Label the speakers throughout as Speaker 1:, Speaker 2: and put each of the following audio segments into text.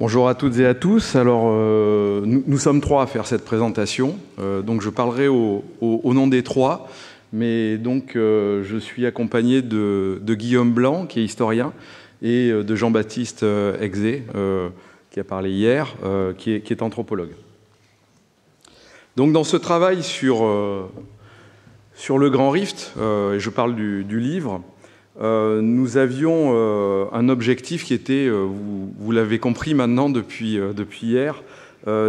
Speaker 1: Bonjour à toutes et à tous. Alors, euh, nous, sommes trois à faire cette présentation. Euh, donc, je parlerai au, nom des trois. Mais donc, euh, je suis accompagné de, Guillaume Blanc, qui est historien, et de Jean-Baptiste Exé, qui a parlé hier, qui est, anthropologue. Donc, dans ce travail sur, sur le Grand Rift, et je parle du livre, euh, nous avions euh, un objectif qui était, euh, vous, l'avez compris maintenant depuis, depuis hier,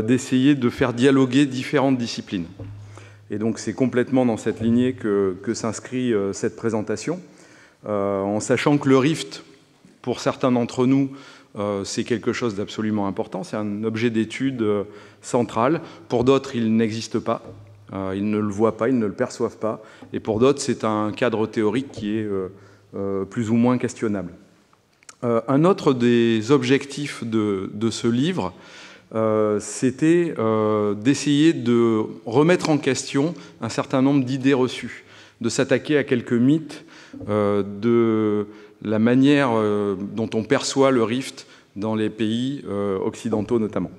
Speaker 1: d'essayer de faire dialoguer différentes disciplines. Et donc c'est complètement dans cette lignée que, que s'inscrit cette présentation, en sachant que le RIFT, pour certains d'entre nous, c'est quelque chose d'absolument important, c'est un objet d'étude central. Pour d'autres, il n'existe pas, ils ne le voient pas, ils ne le perçoivent pas. Et pour d'autres, c'est un cadre théorique qui est euh, plus ou moins questionnables. Euh, un autre des objectifs de, ce livre, euh, c'était d'essayer de remettre en question un certain nombre d'idées reçues, de s'attaquer à quelques mythes de la manière dont on perçoit le rift dans les pays occidentaux notamment.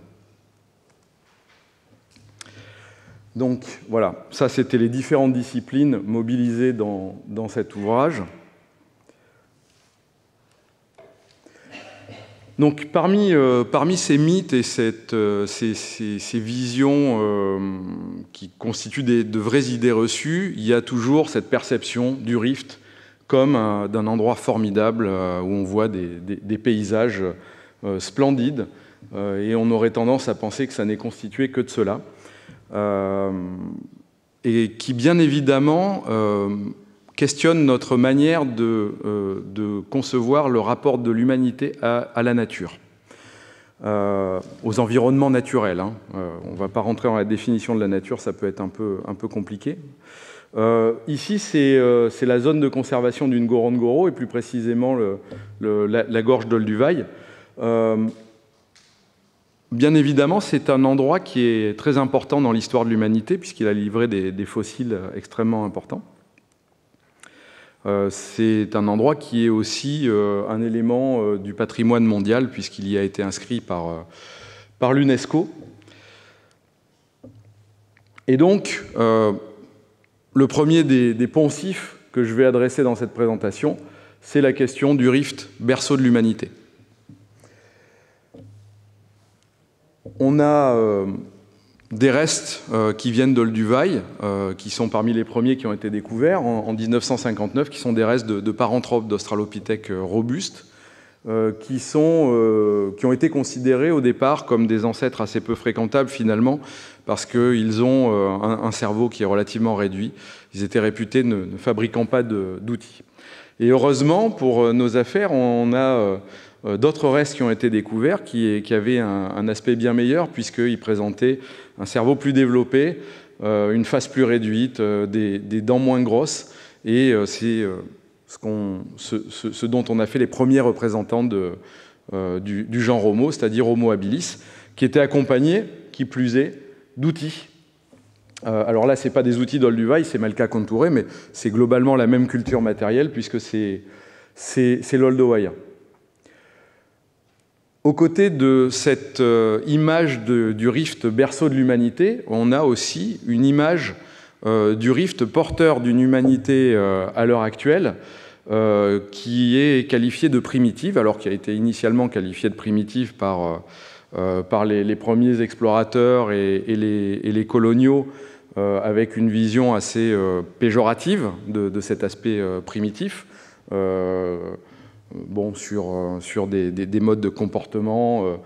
Speaker 1: Donc voilà, ça c'était les différentes disciplines mobilisées dans cet ouvrage. Donc euh, parmi, ces mythes et euh, ces, visions euh, qui constituent de vraies idées reçues, il y a toujours cette perception du rift comme d'un endroit formidable où on voit des paysages splendides et on aurait tendance à penser que ça n'est constitué que de cela. et qui bien évidemment questionne notre manière euh, de, concevoir le rapport de l'humanité à, la nature, euh, aux environnements naturels. Hein. Euh, on ne va pas rentrer dans la définition de la nature, ça peut être un peu, compliqué. ici, c'est la zone de conservation d'une Gorongoro, et plus précisément la, gorge d'Olduvai. Bien évidemment, c'est un endroit qui est très important dans l'histoire de l'humanité, puisqu'il a livré des fossiles extrêmement importants. Euh, c'est un endroit qui est aussi euh, un élément euh, du patrimoine mondial puisqu'il y a été inscrit par, par l'UNESCO. Et donc, le premier des, des, poncifs que je vais adresser dans cette présentation, c'est la question du rift berceau de l'humanité. On a des restes euh, qui viennent de Duvail, euh, qui sont parmi les premiers qui ont été découverts en, 1959, qui sont des restes de, paranthropes d'Australopithèques euh, robustes, qui, ont été considérés au départ comme des ancêtres assez peu fréquentables finalement, parce qu'ils ont un, cerveau qui est relativement réduit. Ils étaient réputés ne fabriquant pas d'outils. Et heureusement, pour euh, nos affaires, on a euh, euh, d'autres restes qui ont été découverts, qui, avaient un, aspect bien meilleur, puisqu'ils présentaient un cerveau plus développé, une face plus réduite, des, dents moins grosses. Et c'est ce, dont on a fait les premiers représentants du, genre Homo, c'est-à-dire Homo habilis, qui était accompagné, qui plus est, d'outils euh, alors là, ce n'est pas des outils d'Olduvai, c'est malca Contouré, mais c'est globalement la même culture matérielle puisque c'est l'Olduvai. Aux côtés de cette euh, image du rift berceau de l'humanité, on a aussi une image euh, du rift porteur d'une humanité à l'heure actuelle qui est qualifiée de primitive, alors qui a été initialement qualifiée de primitive par euh, par les, premiers explorateurs et, les, coloniaux, euh, avec une vision assez euh, péjorative de, cet aspect primitif. Bon, sur, des, modes de comportement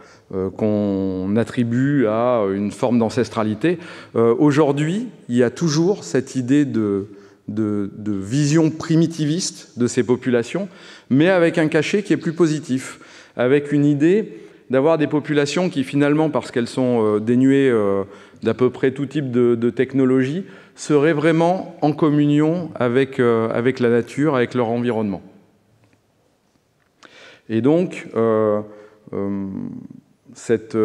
Speaker 1: qu'on attribue à une forme d'ancestralité. Aujourd'hui, il y a toujours cette idée de, vision primitiviste de ces populations, mais avec un cachet qui est plus positif, avec une idée d'avoir des populations qui finalement, parce qu'elles sont euh, dénuées euh, d'à peu près tout type de, technologie, seraient vraiment en communion euh, avec, la nature, avec leur environnement. Et donc, cette,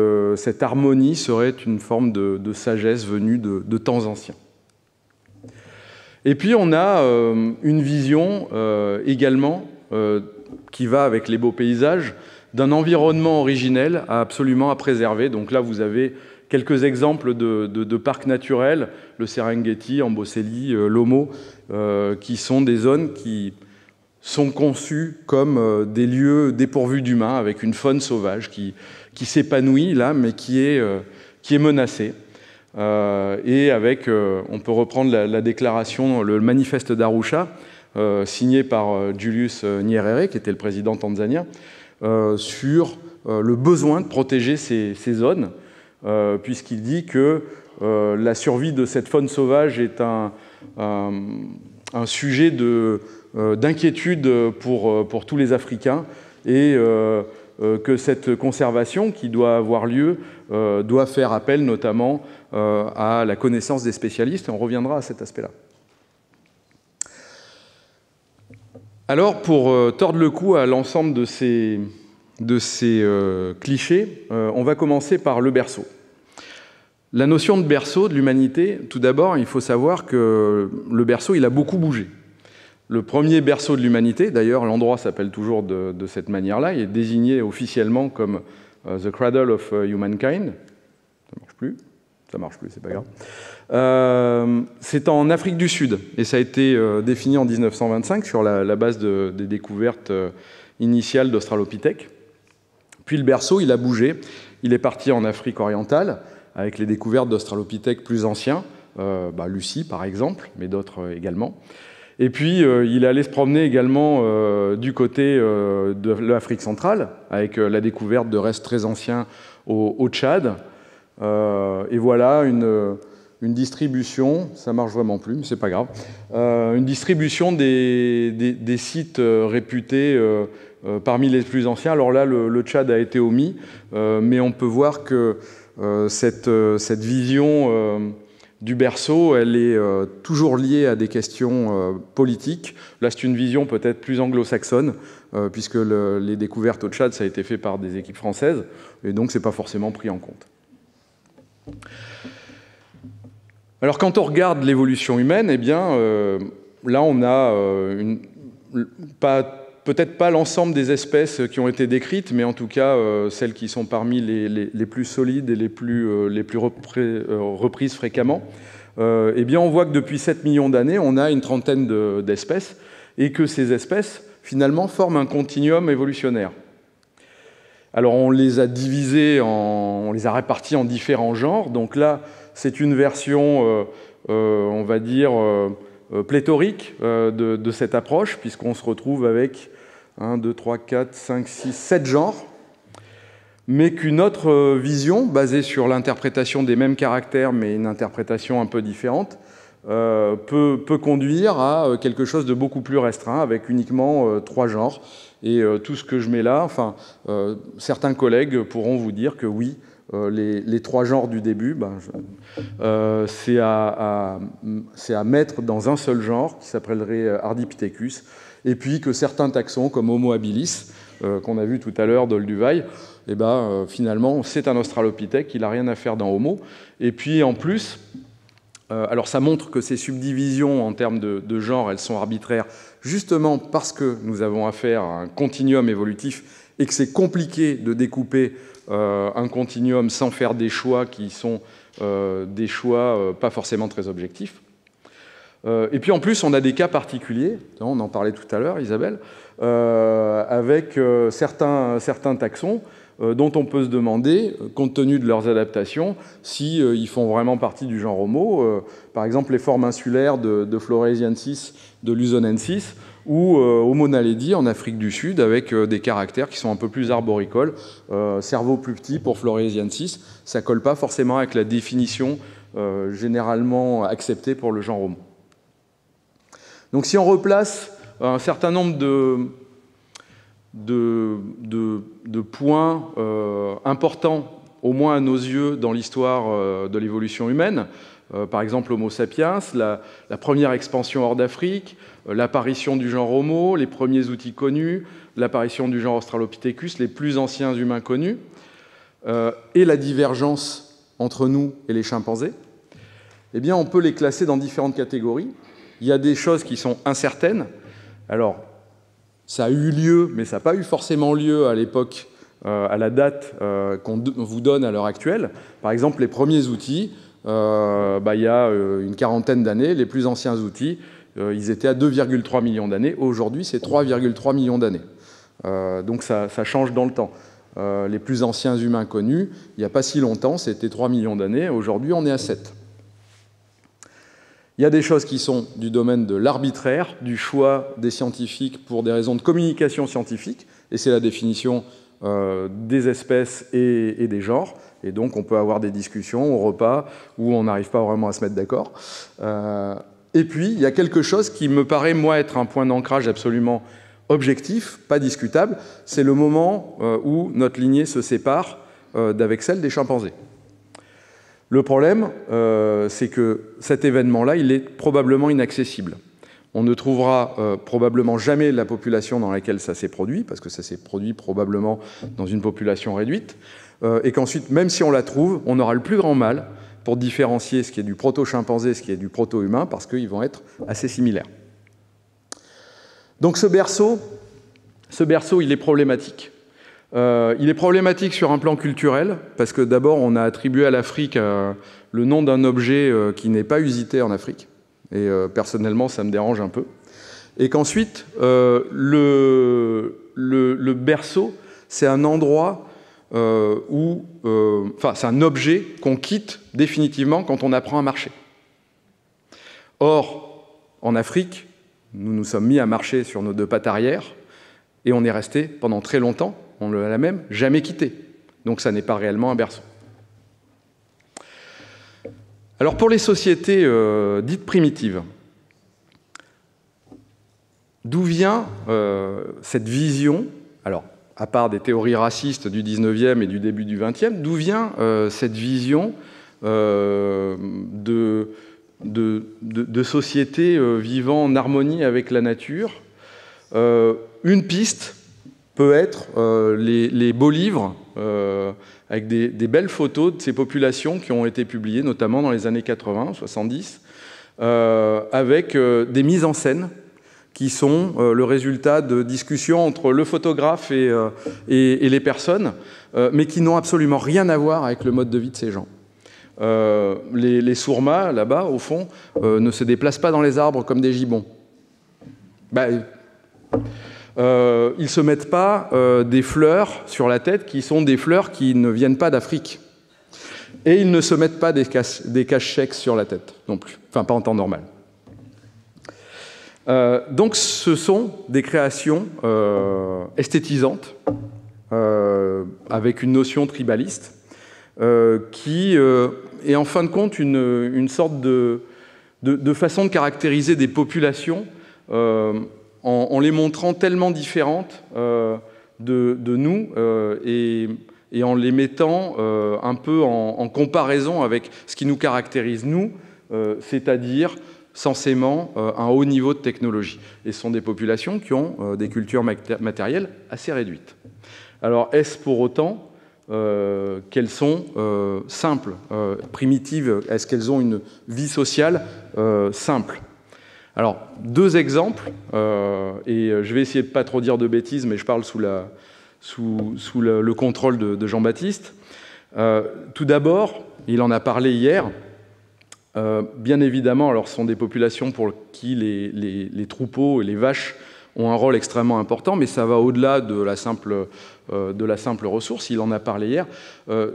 Speaker 1: harmonie serait une forme de, sagesse venue de, temps anciens. Et puis, on a une vision également qui va avec les beaux paysages, d'un environnement originel absolument à préserver. Donc là, vous avez quelques exemples de, parcs naturels, le Serengeti, Amboseli, euh, Lomo, euh, qui sont des zones qui sont conçues comme euh, des lieux dépourvus d'humains, avec une faune sauvage qui, s'épanouit là, mais qui est, menacée. et avec, on peut reprendre la, la déclaration, le manifeste d'Arusha, signé par Julius Nyerere, qui était le président tanzanien, euh, sur euh, le besoin de protéger ces, zones, euh, puisqu'il dit que la survie de cette faune sauvage est un, un sujet d'inquiétude pour, pour, tous les Africains et que cette conservation qui doit avoir lieu doit faire appel notamment à la connaissance des spécialistes. Et on reviendra à cet aspect-là. Alors, pour euh, tordre le cou à l'ensemble de ces, euh, clichés, euh, on va commencer par le berceau. La notion de berceau de l'humanité, tout d'abord, il faut savoir que le berceau, il a beaucoup bougé. Le premier berceau de l'humanité, d'ailleurs, l'endroit s'appelle toujours de, cette manière-là, il est désigné officiellement comme The Cradle of Humankind. Ça marche plus Ça marche plus, c'est pas grave. Euh, c'est en Afrique du Sud, et ça a été euh, défini en 1925 sur la, base des découvertes euh, initiales d'Australopithèque. Puis le berceau, il a bougé, il est parti en Afrique orientale, avec les découvertes d'Australopithèque plus anciens, bah, Lucie par exemple, mais d'autres également. Et puis il allé se promener également du côté de l'Afrique centrale, avec la découverte de restes très anciens au, au Tchad. et voilà une une distribution, ça marche vraiment plus, mais c'est pas grave, euh, une distribution des, sites euh, réputés euh, parmi les plus anciens. Alors là, le, Tchad a été omis, mais on peut voir que cette, vision du berceau, elle est toujours liée à des questions politiques. Là, c'est une vision peut-être plus anglo-saxonne, puisque les découvertes au Tchad, ça a été fait par des équipes françaises, et donc c'est pas forcément pris en compte. Alors quand on regarde l'évolution humaine, eh bien, euh, là on a euh, peut-être pas l'ensemble des espèces qui ont été décrites, mais en tout cas euh, celles qui sont parmi les, plus solides et les plus, reprises fréquemment, eh bien on voit que depuis 7 millions d'années, on a une trentaine d'espèces, et que ces espèces, finalement, forment un continuum évolutionnaire. Alors on les a divisées, on les a réparties en différents genres, donc là, c'est une version, euh, euh, on va dire, euh, pléthorique de, cette approche, puisqu'on se retrouve avec 1, 2, 3, 4, 5, 6, 7 genres, mais qu'une autre vision, basée sur l'interprétation des mêmes caractères, mais une interprétation un peu différente, peut, conduire à quelque chose de beaucoup plus restreint, avec uniquement trois genres. Et tout ce que je mets là, enfin, certains collègues pourront vous dire que oui, euh, les, trois genres du début, ben, euh, c'est à, mettre dans un seul genre qui s'appellerait euh, Ardipithecus, et puis que certains taxons comme Homo habilis, qu'on a vu tout à l'heure d'Olduvai, eh ben, finalement c'est un Australopithèque, il n'a rien à faire dans Homo. Et puis en plus, alors ça montre que ces subdivisions en termes de, de genre, elles sont arbitraires, justement parce que nous avons affaire à un continuum évolutif et que c'est compliqué de découper euh, un continuum sans faire des choix qui sont euh, des choix euh, pas forcément très objectifs. et puis en plus, on a des cas particuliers, hein, on en parlait tout à l'heure, Isabelle, avec certains, certains taxons dont on peut se demander, compte tenu de leurs adaptations, s'ils si, font vraiment partie du genre Homo. par exemple, les formes insulaires de, de Floresiensis, de Luzonensis, ou euh, au Mona en Afrique du Sud avec euh, des caractères qui sont un peu plus arboricoles, euh, cerveau plus petit pour Floresiensis. Ça colle pas forcément avec la définition généralement acceptée pour le genre homo. Donc si on replace un certain nombre de, points importants, au moins à nos yeux, dans l'histoire de l'évolution humaine, euh, par exemple Homo sapiens, la, première expansion hors d'Afrique, euh, l'apparition du genre Homo, les premiers outils connus, l'apparition du genre Australopithecus, les plus anciens humains connus, euh, et la divergence entre nous et les chimpanzés, eh bien, on peut les classer dans différentes catégories. Il y a des choses qui sont incertaines. Alors, ça a eu lieu, mais ça n'a pas eu forcément lieu à l'époque, à la date qu'on vous donne à l'heure actuelle. Par exemple, les premiers outils, euh, bah, il y a euh, une quarantaine d'années, les plus anciens outils, euh, ils étaient à 2,3 millions d'années. Aujourd'hui, c'est 3,3 millions d'années. donc ça, ça, change dans le temps. les plus anciens humains connus, il n'y a pas si longtemps, c'était 3 millions d'années. Aujourd'hui, on est à 7. Il y a des choses qui sont du domaine de l'arbitraire, du choix des scientifiques pour des raisons de communication scientifique, et c'est la définition euh, des espèces et, des genres. Et donc on peut avoir des discussions au repas où on n'arrive pas vraiment à se mettre d'accord. Euh, et puis il y a quelque chose qui me paraît, moi, être un point d'ancrage absolument objectif, pas discutable, c'est le moment euh, où notre lignée se sépare d'avec celle des chimpanzés. Le problème, c'est que cet événement-là, il est probablement inaccessible. On ne trouvera euh, probablement jamais la population dans laquelle ça s'est produit, parce que ça s'est produit probablement dans une population réduite, euh, et qu'ensuite, même si on la trouve, on aura le plus grand mal pour différencier ce qui est du proto-chimpanzé, ce qui est du proto-humain, parce qu'ils vont être assez similaires. Donc ce berceau, ce berceau, il est problématique. Euh, il est problématique sur un plan culturel, parce que d'abord, on a attribué à l'Afrique le nom d'un objet qui n'est pas usité en Afrique. Et euh, personnellement, ça me dérange un peu. Et qu'ensuite, euh, le, berceau, c'est un endroit euh, où, enfin c'est un objet qu'on quitte définitivement quand on apprend à marcher. Or, en Afrique, nous nous sommes mis à marcher sur nos deux pattes arrière et on est resté pendant très longtemps, on l'a même jamais quitté. Donc ça n'est pas réellement un berceau. Alors pour les sociétés euh, dites primitives, d'où vient euh, cette vision Alors, à part des théories racistes du 19e et du début du 20e, d'où vient euh, cette vision de, de, de, sociétés vivant en harmonie avec la nature Une piste, peut être euh, les, beaux livres euh, avec des, belles photos de ces populations qui ont été publiées, notamment dans les années 80, 70, euh, avec des mises en scène qui sont le résultat de discussions entre le photographe et, les personnes, mais qui n'ont absolument rien à voir avec le mode de vie de ces gens. les, sourmas, là-bas, au fond, ne se déplacent pas dans les arbres comme des gibbons. Bah, euh, ils ne se mettent pas euh, des fleurs sur la tête qui sont des fleurs qui ne viennent pas d'Afrique. Et ils ne se mettent pas des caches, des sur la tête non plus, enfin pas en temps normal. Euh, donc ce sont des créations esthétisantes, avec une notion tribaliste, qui est en fin de compte une, sorte de, de, façon de caractériser des populations en, les montrant tellement différentes euh, de, nous euh, et, en les mettant euh, un peu en, comparaison avec ce qui nous caractérise, nous, c'est-à-dire censément un haut niveau de technologie. Et ce sont des populations qui ont des cultures matérielles assez réduites. Alors est-ce pour autant qu'elles sont simples, primitives Est-ce qu'elles ont une vie sociale simple alors, deux exemples, euh, et euh, je vais essayer de ne pas trop dire de bêtises, mais je parle sous, le contrôle de, Jean-Baptiste. Euh, tout d'abord, il en a parlé hier, bien évidemment, alors ce sont des populations pour qui les, troupeaux et les vaches ont un rôle extrêmement important, mais ça va au-delà de, la simple ressource, il en a parlé hier. de,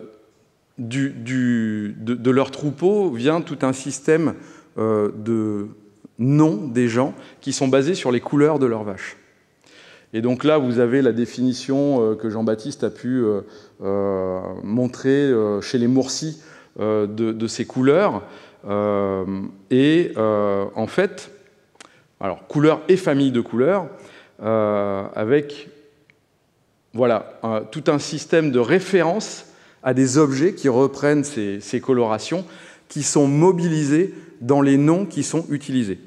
Speaker 1: de, leur troupeau vient tout un système de noms des gens qui sont basés sur les couleurs de leurs vaches. Et donc là, vous avez la définition euh, que Jean-Baptiste a pu euh, euh, montrer chez les Moursis de, ces couleurs. et en fait, alors couleurs et famille de couleurs, avec voilà, tout un système de référence à des objets qui reprennent ces colorations, qui sont mobilisés dans les noms qui sont utilisés.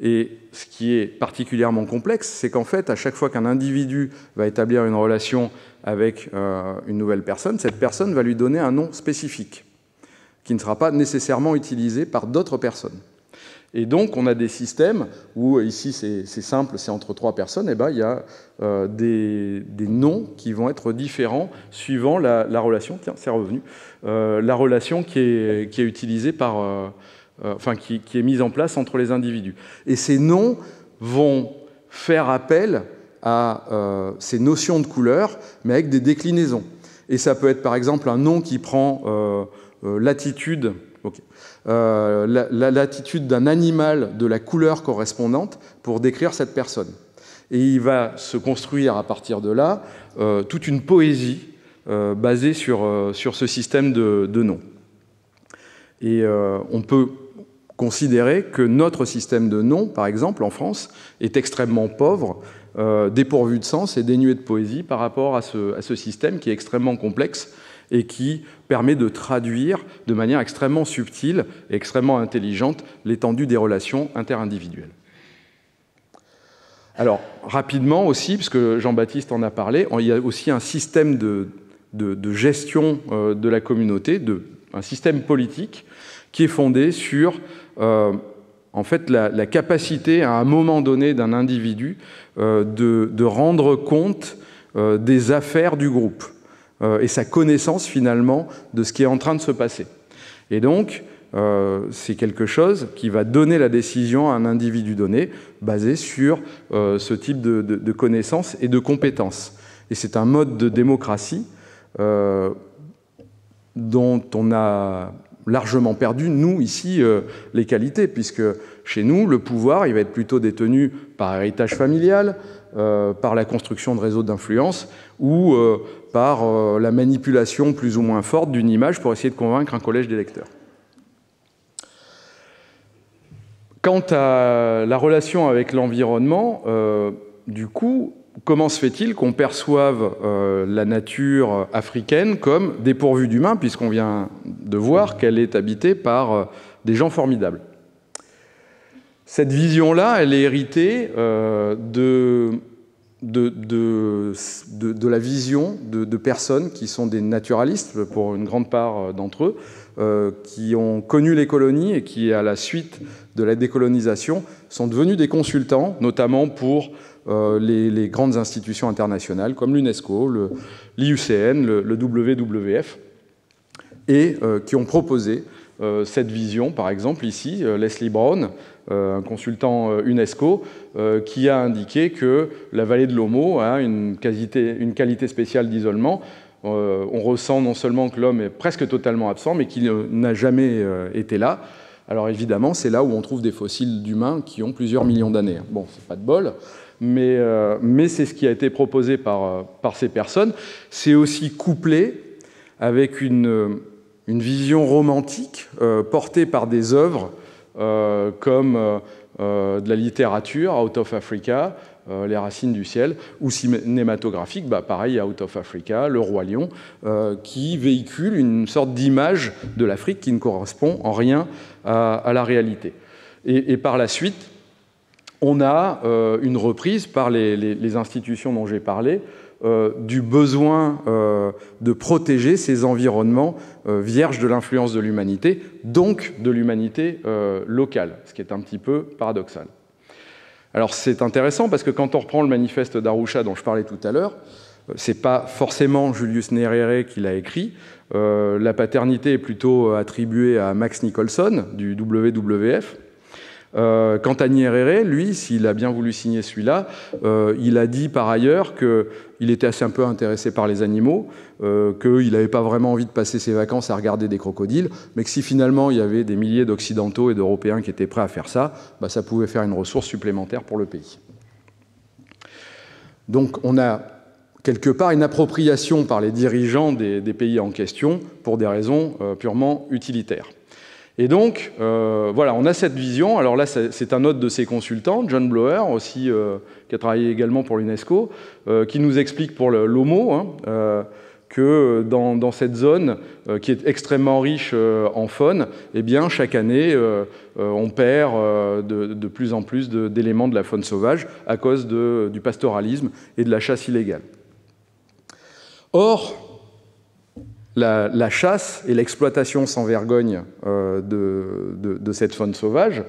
Speaker 1: Et ce qui est particulièrement complexe, c'est qu'en fait, à chaque fois qu'un individu va établir une relation avec euh, une nouvelle personne, cette personne va lui donner un nom spécifique, qui ne sera pas nécessairement utilisé par d'autres personnes. Et donc, on a des systèmes où, euh, ici, c'est simple, c'est entre trois personnes, et eh ben, il y a euh, des, noms qui vont être différents suivant la, relation, c'est revenu, la relation qui est, qui est utilisée par, euh, enfin, qui, est mise en place entre les individus. Et ces noms vont faire appel à euh, ces notions de couleur, mais avec des déclinaisons. Et ça peut être par exemple un nom qui prend euh, l'attitude d'un animal de la couleur correspondante pour décrire cette personne. Et il va se construire à partir de là toute une poésie basée sur, sur ce système de, de noms. Et on peut considérer que notre système de noms, par exemple, en France, est extrêmement pauvre, euh, dépourvu de sens et dénué de poésie par rapport à ce, système qui est extrêmement complexe et qui permet de traduire de manière extrêmement subtile et extrêmement intelligente l'étendue des relations interindividuelles. Alors, rapidement aussi, puisque Jean-Baptiste en a parlé, il y a aussi un système de, gestion euh, de la communauté, un système politique qui est fondé sur euh, en fait la, capacité à un moment donné d'un individu euh, de, rendre compte euh, des affaires du groupe et sa connaissance finalement de ce qui est en train de se passer. Et donc, c'est quelque chose qui va donner la décision à un individu donné, basé sur ce type de, connaissances et de compétences. Et c'est un mode de démocratie dont on a largement perdu, nous, ici, euh, les qualités, puisque chez nous, le pouvoir, il va être plutôt détenu par héritage familial, euh, par la construction de réseaux d'influence, ou euh, par la manipulation plus ou moins forte d'une image pour essayer de convaincre un collège d'électeurs. Quant à la relation avec l'environnement, du coup, comment se fait-il qu'on perçoive la nature africaine comme dépourvue d'humains, puisqu'on vient de voir qu'elle est habitée par euh, des gens formidables. Cette vision-là, elle est héritée euh, de la vision de, personnes qui sont des naturalistes, pour une grande part euh, d'entre eux, qui ont connu les colonies et qui, à la suite de la décolonisation, sont devenus des consultants, notamment pour les, grandes institutions internationales comme l'UNESCO, l'IUCN, le WWF et euh, qui ont proposé euh, cette vision, par exemple ici, euh, Leslie Brown, un consultant UNESCO, qui a indiqué que la vallée de l'Homo a une qualité, une qualité spéciale d'isolement. On ressent non seulement que l'homme est presque totalement absent, mais qu'il n'a jamais été là. Alors évidemment, c'est là où on trouve des fossiles d'humains qui ont plusieurs millions d'années. Bon, c'est pas de bol, mais, mais c'est ce qui a été proposé par, par ces personnes. C'est aussi couplé avec une une vision romantique euh, portée par des œuvres euh, comme euh, de la littérature, Out of Africa, Les Racines du Ciel, ou cinématographique, bah pareil, Out of Africa, Le Roi Lion, qui véhicule une sorte d'image de l'Afrique qui ne correspond en rien à, la réalité. Et, par la suite, on a une reprise par les institutions dont j'ai parlé, euh, du besoin euh, de protéger ces environnements euh, vierges de l'influence de l'humanité, donc de l'humanité locale, ce qui est un petit peu paradoxal. Alors c'est intéressant parce que quand on reprend le manifeste d'Arusha dont je parlais tout à l'heure, ce n'est pas forcément Julius Nyerere qui l'a écrit. la paternité est plutôt attribuée à Max Nicholson du WWF, euh, quant à Nyerere, lui, s'il a bien voulu signer celui-là, euh, il a dit par ailleurs qu'il était assez un peu intéressé par les animaux, euh, qu'il n'avait pas vraiment envie de passer ses vacances à regarder des crocodiles, mais que si finalement il y avait des milliers d'Occidentaux et d'Européens qui étaient prêts à faire ça, bah, ça pouvait faire une ressource supplémentaire pour le pays. Donc on a quelque part une appropriation par les dirigeants des pays en question pour des raisons purement utilitaires. Et donc, euh, voilà, on a cette vision. Alors là, c'est un autre de ses consultants, John Blower, aussi, euh, qui a travaillé également pour l'UNESCO, euh, qui nous explique pour l'OMO hein, que dans, cette zone, qui est extrêmement riche en faune, eh bien, chaque année, on perd de, plus en plus d'éléments de, la faune sauvage à cause du pastoralisme et de la chasse illégale. Or, la, chasse et l'exploitation sans vergogne euh, de, cette faune sauvage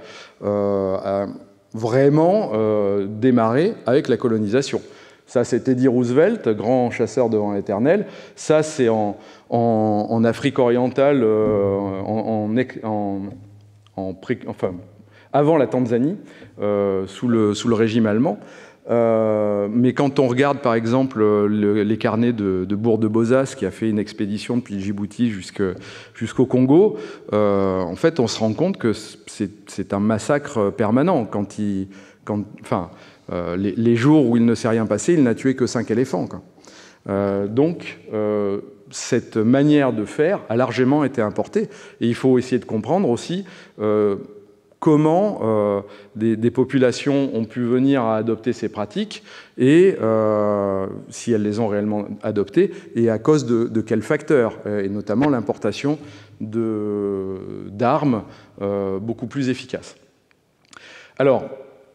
Speaker 1: euh, a vraiment euh, démarré avec la colonisation. Ça, c'est Teddy Roosevelt, grand chasseur devant l'éternel. Ça, c'est en, Afrique orientale, en, avant la Tanzanie, sous le régime allemand. Euh, mais quand on regarde par exemple euh, les carnets de, Bourg de Bozas qui a fait une expédition depuis Djibouti jusqu'au Congo, euh, en fait on se rend compte que c'est un massacre permanent. Quand il, enfin, les, jours où il ne s'est rien passé, il n'a tué que cinq éléphants. donc cette manière de faire a largement été importée. Et il faut essayer de comprendre aussi comment euh, des, populations ont pu venir à adopter ces pratiques et euh, si elles les ont réellement adoptées et à cause de, quels facteurs, euh, et notamment l'importation d'armes beaucoup plus efficaces. Alors,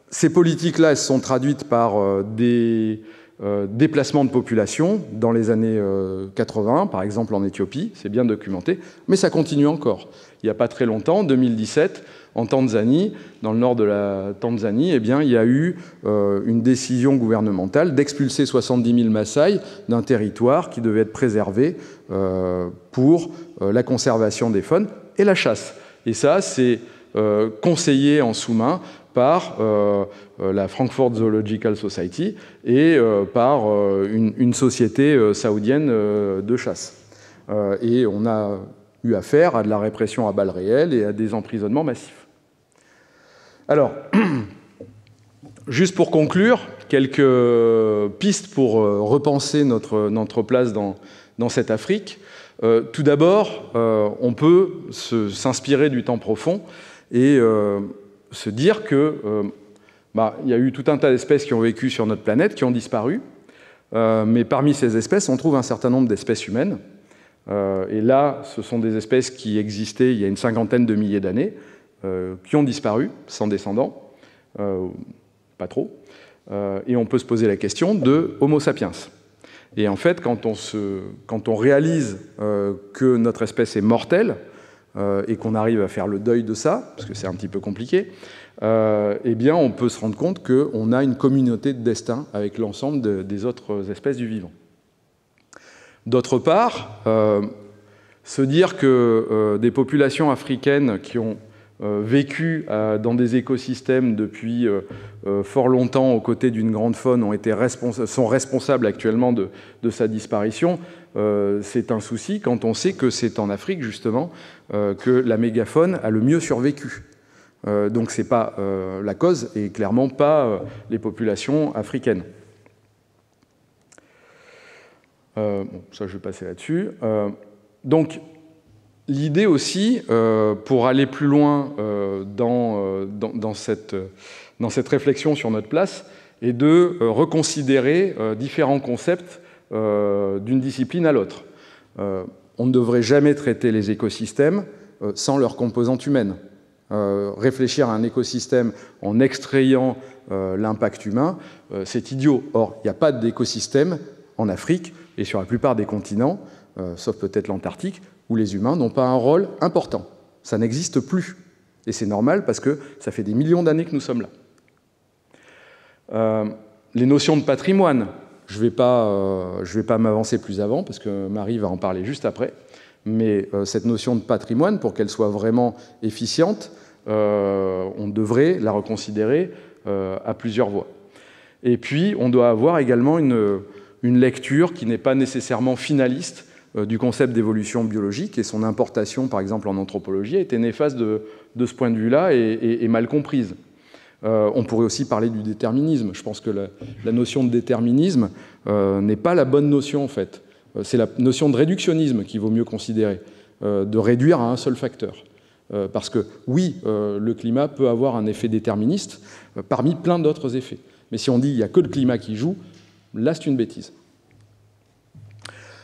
Speaker 1: ces politiques-là, elles sont traduites par des euh, déplacement de population dans les années 80, euh, par exemple en Éthiopie, c'est bien documenté, mais ça continue encore. Il n'y a pas très longtemps, en 2017, en Tanzanie, dans le nord de la Tanzanie, eh bien, il y a eu euh, une décision gouvernementale d'expulser 70 000 Maasai d'un territoire qui devait être préservé pour la conservation des faunes et la chasse. Et ça, c'est euh, conseillé en sous-main par euh, euh, la Frankfurt Zoological Society et par une, société saoudienne de chasse. et on a eu affaire à de la répression à balles réelles et à des emprisonnements massifs. Alors, juste pour conclure, quelques pistes pour repenser notre, place dans cette Afrique. tout d'abord, on peut s'inspirer du temps profond et euh, se dire que euh, bah, y a eu tout un tas d'espèces qui ont vécu sur notre planète, qui ont disparu. Euh, mais parmi ces espèces, on trouve un certain nombre d'espèces humaines. et là, ce sont des espèces qui existaient il y a une cinquantaine de milliers d'années, qui ont disparu sans descendants, pas trop. et on peut se poser la question de Homo sapiens. Et en fait, on, se, quand on réalise que notre espèce est mortelle, euh, et qu'on arrive à faire le deuil de ça, parce que c'est un petit peu compliqué, euh, eh bien, on peut se rendre compte qu'on a une communauté de destin avec l'ensemble des autres espèces du vivant. D'autre part, euh, se dire que des populations africaines qui ont euh, vécu euh, dans des écosystèmes depuis euh, fort longtemps aux côtés d'une grande faune sont responsables actuellement de, sa disparition, c'est un souci quand on sait que c'est en Afrique justement que la mégafaune a le mieux survécu. donc c'est pas la cause et clairement pas les populations africaines. bon, ça je vais passer là-dessus. donc l'idée aussi, euh, pour aller plus loin euh, euh, dans, cette, réflexion sur notre place, est de reconsidérer différents concepts d'une discipline à l'autre. on ne devrait jamais traiter les écosystèmes sans leurs composantes humaines. réfléchir à un écosystème en extrayant l'impact humain, c'est idiot. Or, il n'y a pas d'écosystème en Afrique et sur la plupart des continents, sauf peut-être l'Antarctique, où les humains n'ont pas un rôle important. Ça n'existe plus. Et c'est normal parce que ça fait des millions d'années que nous sommes là. Euh, les notions de patrimoine, je ne vais pas, euh, pas m'avancer plus avant parce que Marie va en parler juste après. Mais euh, cette notion de patrimoine, pour qu'elle soit vraiment efficiente, on devrait la reconsidérer à plusieurs voies. Et puis, on doit avoir également une lecture qui n'est pas nécessairement finaliste, euh, du concept d'évolution biologique et son importation, par exemple, en anthropologie a néfaste de, ce point de vue-là et, mal comprise. Euh, on pourrait aussi parler du déterminisme. Je pense que la, notion de déterminisme euh, n'est pas la bonne notion, en fait. C'est la notion de réductionnisme qu'il vaut mieux considérer, de réduire à un seul facteur. parce que oui, le climat peut avoir un effet déterministe parmi plein d'autres effets. Mais si on dit qu'il n'y a que le climat qui joue, là c'est une bêtise.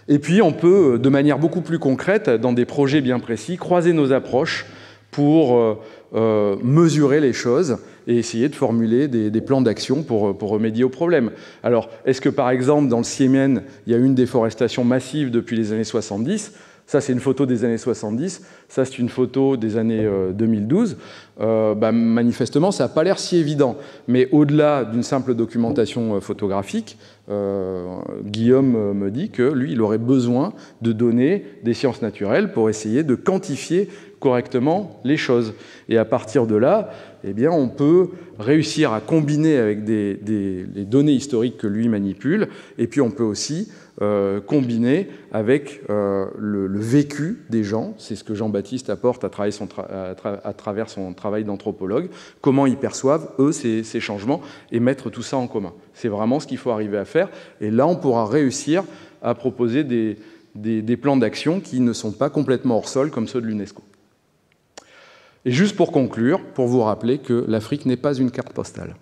Speaker 1: Et puis on peut, euh, de manière beaucoup plus concrète, dans des projets bien précis, croiser nos approches pour euh, euh, mesurer les choses et essayer de formuler des, plans d'action pour, remédier aux problèmes. Alors, est-ce que par exemple, dans le Siemen, il y a une déforestation massive depuis les années 70 ça, c'est une photo des années 70. Ça, c'est une photo des années 2012. Bah, manifestement, ça n'a pas l'air si évident. Mais au-delà d'une simple documentation photographique, euh, Guillaume euh, me dit que lui, il aurait besoin de données des sciences naturelles pour essayer de quantifier correctement les choses. Et à partir de là, eh bien, on peut réussir à combiner avec des, les données historiques que lui manipule, et puis on peut aussi euh, combiner avec euh, le, vécu des gens. C'est ce que Jean-Baptiste apporte à, travers son travail d'anthropologue. Comment ils perçoivent, eux, ces, changements, et mettre tout ça en commun. C'est vraiment ce qu'il faut arriver à faire. Et là, on pourra réussir à proposer des plans d'action qui ne sont pas complètement hors sol comme ceux de l'UNESCO. Et juste pour conclure, pour vous rappeler que l'Afrique n'est pas une carte postale.